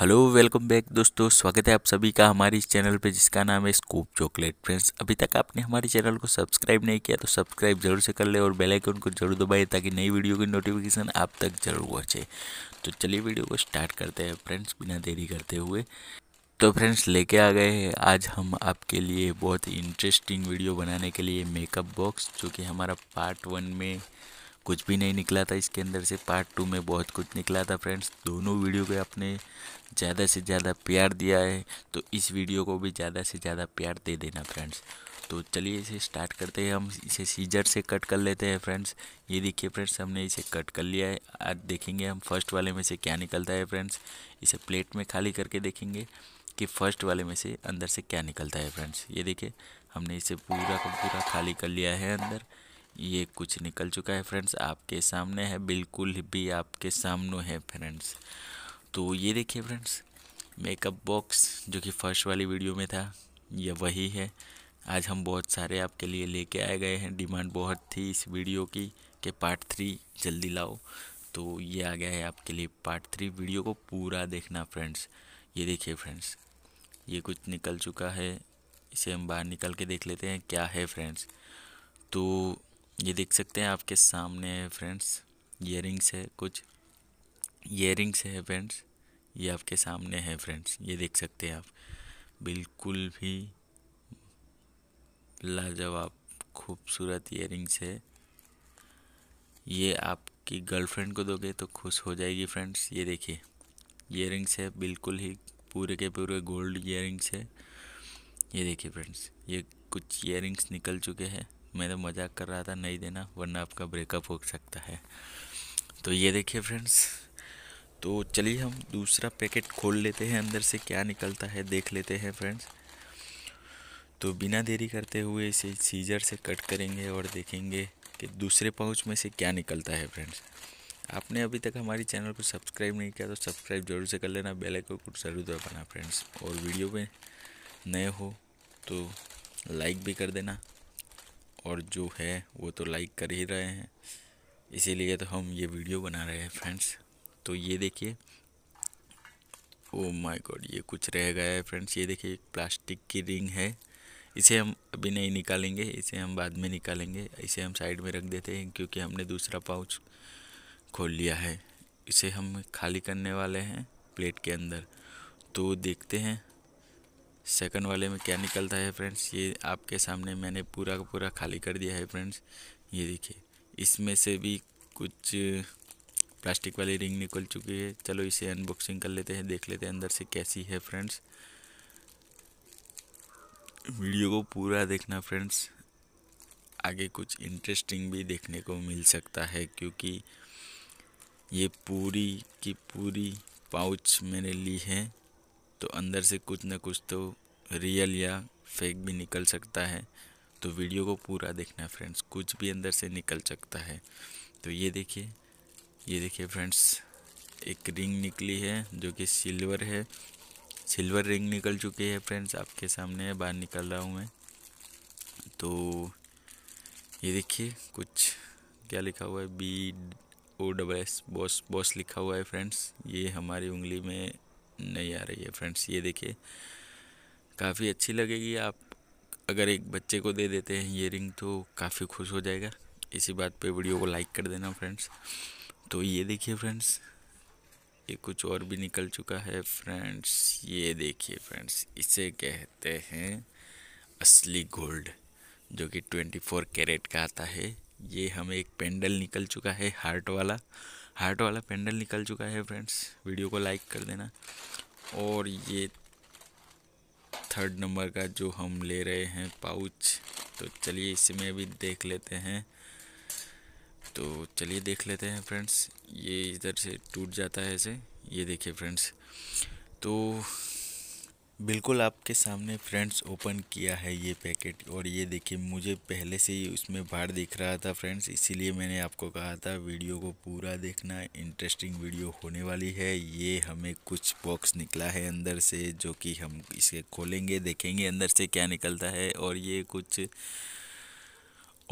hello welcome back दोस्तों स्वागत है आप सभी का हमारे इस चैनल पे जिसका नाम है स्कूप चॉकलेट फ्रेंड्स अभी तक आपने हमारे चैनल को सब्सक्राइब नहीं किया तो सब्सक्राइब जरूर से कर ले और बेल आइकन को जरूर दबाए ताकि नई वीडियो की नोटिफिकेशन आप तक जरूर पहुँचे तो चलिए वीडियो को स्टार्ट करते हैं फ्रेंड्स बिना देरी करते हुए तो फ्रेंड्स लेके आ गए हैं आज हम आपके लिए बहुत इंटरेस्टिंग वीडियो बनाने के लिए मेकअप बॉक्स जो कि हमारा पार्ट वन में कुछ भी नहीं निकला था इसके अंदर से पार्ट टू में बहुत कुछ निकला था फ्रेंड्स दोनों वीडियो को आपने ज़्यादा से ज़्यादा प्यार दिया है तो इस वीडियो को भी ज़्यादा से ज़्यादा प्यार दे देना फ्रेंड्स तो चलिए इसे स्टार्ट करते हैं हम इसे सीजर से कट कर लेते हैं फ्रेंड्स ये देखिए फ्रेंड्स हमने इसे कट कर लिया है आज देखेंगे हम फर्स्ट वाले में से क्या निकलता है फ्रेंड्स इसे प्लेट में खाली करके देखेंगे कि फर्स्ट वाले में से अंदर से क्या निकलता है फ्रेंड्स ये देखिए हमने इसे पूरा का पूरा खाली कर लिया है अंदर ये कुछ निकल चुका है फ्रेंड्स आपके सामने है बिल्कुल भी आपके सामने है फ्रेंड्स तो ये देखिए फ्रेंड्स मेकअप बॉक्स जो कि फर्स्ट वाली वीडियो में था ये वही है आज हम बहुत सारे आपके लिए लेके आए गए हैं डिमांड बहुत थी इस वीडियो की कि पार्ट थ्री जल्दी लाओ तो ये आ गया है आपके लिए पार्ट थ्री वीडियो को पूरा देखना फ्रेंड्स ये देखिए फ्रेंड्स ये कुछ निकल चुका है इसे हम बाहर निकल के देख लेते हैं क्या है फ्रेंड्स तो ये देख सकते हैं आपके सामने है फ्रेंड्स रिंग्स है कुछ रिंग्स है फ्रेंड्स ये आपके सामने है फ्रेंड्स ये देख सकते हैं आप बिल्कुल भी लाजवाब खूबसूरत रिंग्स है ये आपकी गर्लफ्रेंड को दोगे तो खुश हो जाएगी फ्रेंड्स ये देखिए रिंग्स है बिल्कुल ही पूरे के पूरे गोल्ड ईयरिंग्स है ये देखिए फ्रेंड्स ये कुछ रिंग्स निकल चुके हैं मैं तो मजाक कर रहा था नहीं देना वरना आपका ब्रेकअप हो सकता है तो ये देखिए फ्रेंड्स तो चलिए हम दूसरा पैकेट खोल लेते हैं अंदर से क्या निकलता है देख लेते हैं फ्रेंड्स तो बिना देरी करते हुए इसे सीजर से कट करेंगे और देखेंगे कि दूसरे पाउच में से क्या निकलता है फ्रेंड्स आपने अभी तक हमारे चैनल को सब्सक्राइब नहीं किया तो सब्सक्राइब जरूर से कर लेना बेल आइकन को जरूर दबाना फ्रेंड्स और वीडियो में नए हो तो लाइक भी कर देना और जो है वो तो लाइक कर ही रहे हैं इसीलिए तो हम ये वीडियो बना रहे हैं फ्रेंड्स तो ये देखिए ओ माय गॉड ये कुछ रह गया है फ्रेंड्स ये देखिए एक प्लास्टिक की रिंग है इसे हम अभी नहीं निकालेंगे इसे हम बाद में निकालेंगे इसे हम साइड में रख देते हैं क्योंकि हमने दूसरा पाउच खोल लिया है इसे हम खाली करने वाले हैं प्लेट के अंदर तो देखते हैं सेकंड वाले में क्या निकलता है फ्रेंड्स ये आपके सामने मैंने पूरा का पूरा खाली कर दिया है फ्रेंड्स ये देखिए इसमें से भी कुछ प्लास्टिक वाली रिंग निकल चुकी है चलो इसे अनबॉक्सिंग कर लेते हैं देख लेते हैं अंदर से कैसी है फ्रेंड्स वीडियो को पूरा देखना फ्रेंड्स आगे कुछ इंटरेस्टिंग भी देखने को मिल सकता है क्योंकि ये पूरी की पूरी पाउच मैंने ली है तो अंदर से कुछ ना कुछ तो रियल या फेक भी निकल सकता है तो वीडियो को पूरा देखना है फ्रेंड्स कुछ भी अंदर से निकल सकता है तो ये देखिए ये देखिए फ्रेंड्स एक रिंग निकली है जो कि सिल्वर है सिल्वर रिंग निकल चुकी है फ्रेंड्स आपके सामने बाहर निकल रहा हूँ मैं तो ये देखिए कुछ क्या लिखा हुआ है B O double S boss boss लिखा हुआ है फ्रेंड्स ये हमारी उंगली में नहीं आ रही है फ्रेंड्स ये देखिए काफ़ी अच्छी लगेगी आप अगर एक बच्चे को दे देते हैं ये रिंग तो काफ़ी खुश हो जाएगा इसी बात पे वीडियो को लाइक कर देना फ्रेंड्स तो ये देखिए फ्रेंड्स ये कुछ और भी निकल चुका है फ्रेंड्स ये देखिए फ्रेंड्स इसे कहते हैं असली गोल्ड जो कि 24 कैरेट का आता है ये हमें एक पेंडल निकल चुका है हार्ट वाला हार्ट वाला पेंडल निकल चुका है फ्रेंड्स वीडियो को लाइक कर देना और ये थर्ड नंबर का जो हम ले रहे हैं पाउच तो चलिए इसमें भी देख लेते हैं तो चलिए देख लेते हैं फ्रेंड्स ये इधर से टूट जाता है ऐसे ये देखिए फ्रेंड्स तो बिल्कुल आपके सामने फ्रेंड्स ओपन किया है ये पैकेट और ये देखिए मुझे पहले से ही उसमें भाड़ दिख रहा था फ्रेंड्स इसीलिए मैंने आपको कहा था वीडियो को पूरा देखना इंटरेस्टिंग वीडियो होने वाली है ये हमें कुछ बॉक्स निकला है अंदर से जो कि हम इसे खोलेंगे देखेंगे अंदर से क्या निकलता है और ये कुछ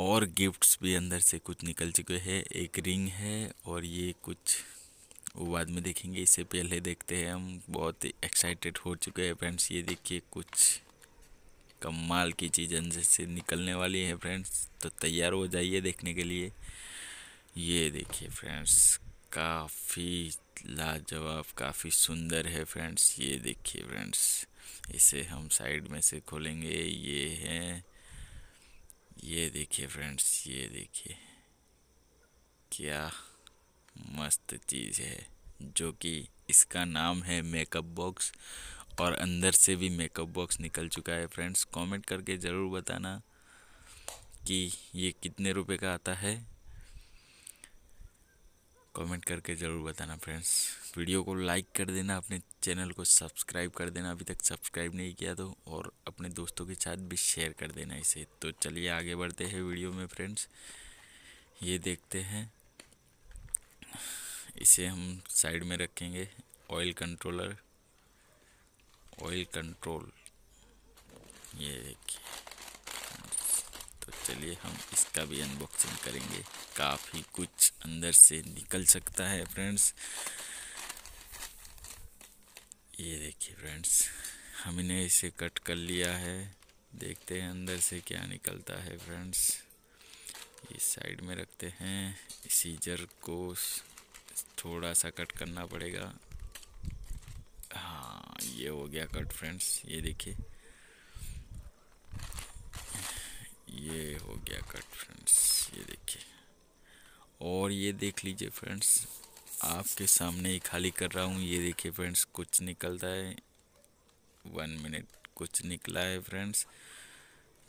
और गिफ्ट्स भी अंदर से कुछ निकल चुके हैं एक रिंग है और ये कुछ वो बाद में देखेंगे इससे पहले देखते हैं हम बहुत ही एक्साइटेड हो चुके हैं फ्रेंड्स ये देखिए कुछ कमाल की चीज़ जैसे से निकलने वाली है फ्रेंड्स तो तैयार हो जाइए देखने के लिए ये देखिए फ्रेंड्स काफ़ी लाजवाब काफ़ी सुंदर है फ्रेंड्स ये देखिए फ्रेंड्स इसे हम साइड में से खोलेंगे ये है ये देखिए फ्रेंड्स ये देखिए क्या मस्त चीज़ है जो कि इसका नाम है मेकअप बॉक्स और अंदर से भी मेकअप बॉक्स निकल चुका है फ्रेंड्स कमेंट करके ज़रूर बताना कि ये कितने रुपए का आता है कमेंट करके ज़रूर बताना फ्रेंड्स वीडियो को लाइक कर देना अपने चैनल को सब्सक्राइब कर देना अभी तक सब्सक्राइब नहीं किया तो और अपने दोस्तों के साथ भी शेयर कर देना इसे तो चलिए आगे बढ़ते हैं वीडियो में फ्रेंड्स ये देखते हैं इसे हम साइड में रखेंगे ऑयल कंट्रोलर ऑयल कंट्रोल ये देखिए तो चलिए हम इसका भी अनबॉक्सिंग करेंगे काफ़ी कुछ अंदर से निकल सकता है फ्रेंड्स ये देखिए फ्रेंड्स हमने इसे कट कर लिया है देखते हैं अंदर से क्या निकलता है फ्रेंड्स इस साइड में रखते हैं सीजर को थोड़ा सा कट करना पड़ेगा हाँ ये हो गया कट फ्रेंड्स ये देखिए ये हो गया कट फ्रेंड्स ये देखिए और ये देख लीजिए फ्रेंड्स आपके सामने ही खाली कर रहा हूँ ये देखिए फ्रेंड्स कुछ निकलता है वन मिनट कुछ निकला है फ्रेंड्स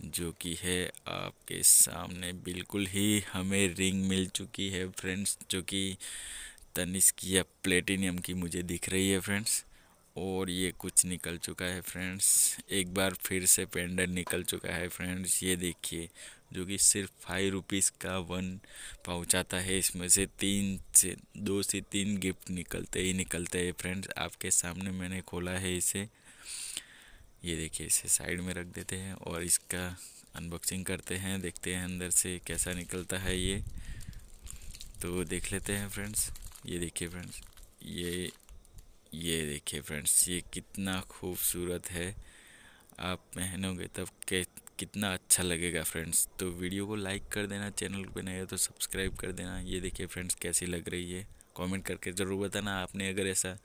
जो कि है आपके सामने बिल्कुल ही हमें रिंग मिल चुकी है फ्रेंड्स जो कि तनिष्क या प्लेटिनियम की मुझे दिख रही है फ्रेंड्स और ये कुछ निकल चुका है फ्रेंड्स एक बार फिर से पेंडर निकल चुका है फ्रेंड्स ये देखिए जो कि सिर्फ फाइव रुपीज़ का वन पहुंचाता है इसमें से तीन से दो से तीन गिफ्ट निकलते ही निकलते हैं फ्रेंड्स आपके सामने मैंने खोला है इसे ये देखिए इसे साइड में रख देते हैं और इसका अनबॉक्सिंग करते हैं देखते हैं अंदर से कैसा निकलता है ये तो देख लेते हैं फ्रेंड्स ये देखिए फ्रेंड्स ये ये देखिए फ्रेंड्स ये कितना खूबसूरत है आप पहनोगे तब के कितना अच्छा लगेगा फ्रेंड्स तो वीडियो को लाइक कर देना चैनल पर नए तो सब्सक्राइब कर देना ये देखिए फ्रेंड्स कैसी लग रही है कमेंट करके ज़रूर बताना आपने अगर ऐसा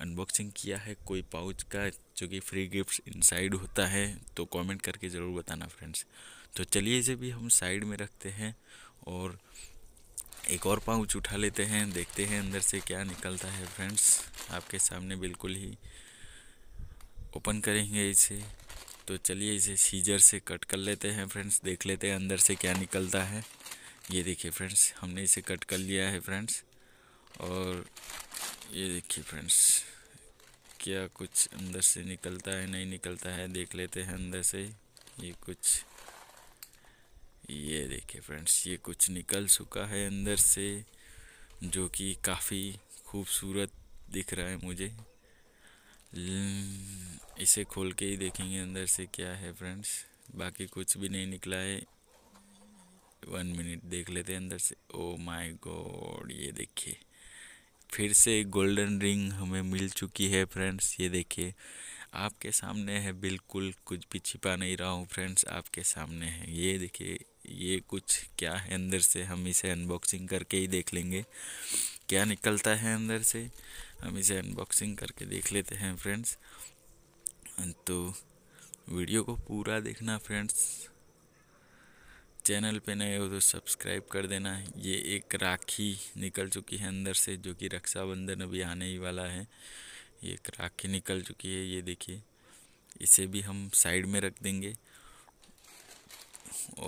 अनबॉक्सिंग किया है कोई पाउच का जो कि फ्री गिफ्ट इनसाइड होता है तो कमेंट करके ज़रूर बताना फ्रेंड्स तो चलिए इसे भी हम साइड में रखते हैं और एक और पाउच उठा लेते हैं देखते हैं अंदर से क्या निकलता है फ्रेंड्स आपके सामने बिल्कुल ही ओपन करेंगे इसे तो चलिए इसे सीजर से कट कर लेते हैं फ्रेंड्स देख लेते हैं अंदर से क्या निकलता है ये देखिए फ्रेंड्स हमने इसे कट कर लिया है फ्रेंड्स और ये देखिए फ्रेंड्स क्या कुछ अंदर से निकलता है नहीं निकलता है देख लेते हैं अंदर से ये कुछ ये देखिए फ्रेंड्स ये कुछ निकल चुका है अंदर से जो कि काफ़ी खूबसूरत दिख रहा है मुझे हम्म, इसे खोल के ही देखेंगे अंदर से क्या है फ्रेंड्स बाकी कुछ भी नहीं निकला है वन मिनट देख लेते हैं अंदर से ओ माय गॉड ये देखिए फिर से गोल्डन रिंग हमें मिल चुकी है फ्रेंड्स ये देखिए आपके सामने है बिल्कुल कुछ भी छिपा नहीं रहा हूँ फ्रेंड्स आपके सामने है ये देखिए ये कुछ क्या है अंदर से हम इसे अनबॉक्सिंग करके ही देख लेंगे क्या निकलता है अंदर से हम इसे अनबॉक्सिंग करके देख लेते हैं फ्रेंड्स तो वीडियो को पूरा देखना फ्रेंड्स चैनल पे नए हो तो सब्सक्राइब कर देना ये एक राखी निकल चुकी है अंदर से जो कि रक्षाबंधन अभी आने ही वाला है ये एक राखी निकल चुकी है ये देखिए इसे भी हम साइड में रख देंगे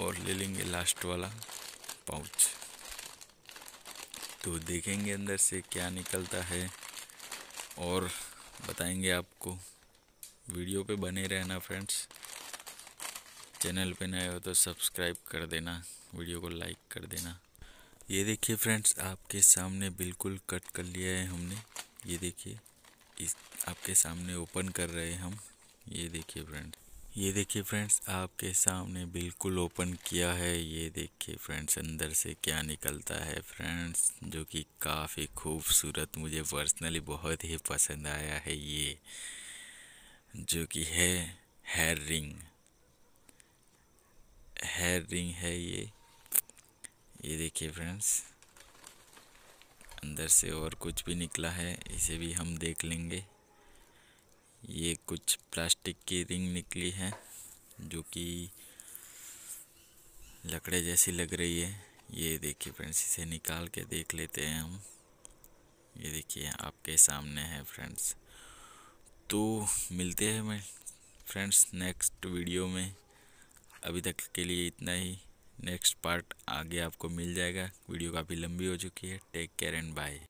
और ले लेंगे लास्ट वाला पाउच तो देखेंगे अंदर से क्या निकलता है और बताएंगे आपको वीडियो पे बने रहना फ्रेंड्स चैनल पे नए हो तो सब्सक्राइब कर देना वीडियो को लाइक कर देना ये देखिए फ्रेंड्स आपके सामने बिल्कुल कट कर लिया है हमने ये देखिए इस आपके सामने ओपन कर रहे हैं हम ये देखिए फ्रेंड्स ये देखिए फ्रेंड्स आपके सामने बिल्कुल ओपन किया है ये देखिए फ्रेंड्स अंदर से क्या निकलता है फ्रेंड्स जो कि काफ़ी खूबसूरत मुझे पर्सनली बहुत ही पसंद आया है ये जो कि है हेयर रिंग हेयर रिंग है ये ये देखिए फ्रेंड्स अंदर से और कुछ भी निकला है इसे भी हम देख लेंगे ये कुछ प्लास्टिक की रिंग निकली है जो कि लकड़े जैसी लग रही है ये देखिए फ्रेंड्स इसे निकाल के देख लेते हैं हम ये देखिए आपके सामने है फ्रेंड्स तो मिलते हैं मैं फ्रेंड्स नेक्स्ट वीडियो में अभी तक के लिए इतना ही नेक्स्ट पार्ट आगे आपको मिल जाएगा वीडियो काफ़ी लंबी हो चुकी है टेक केयर एंड बाय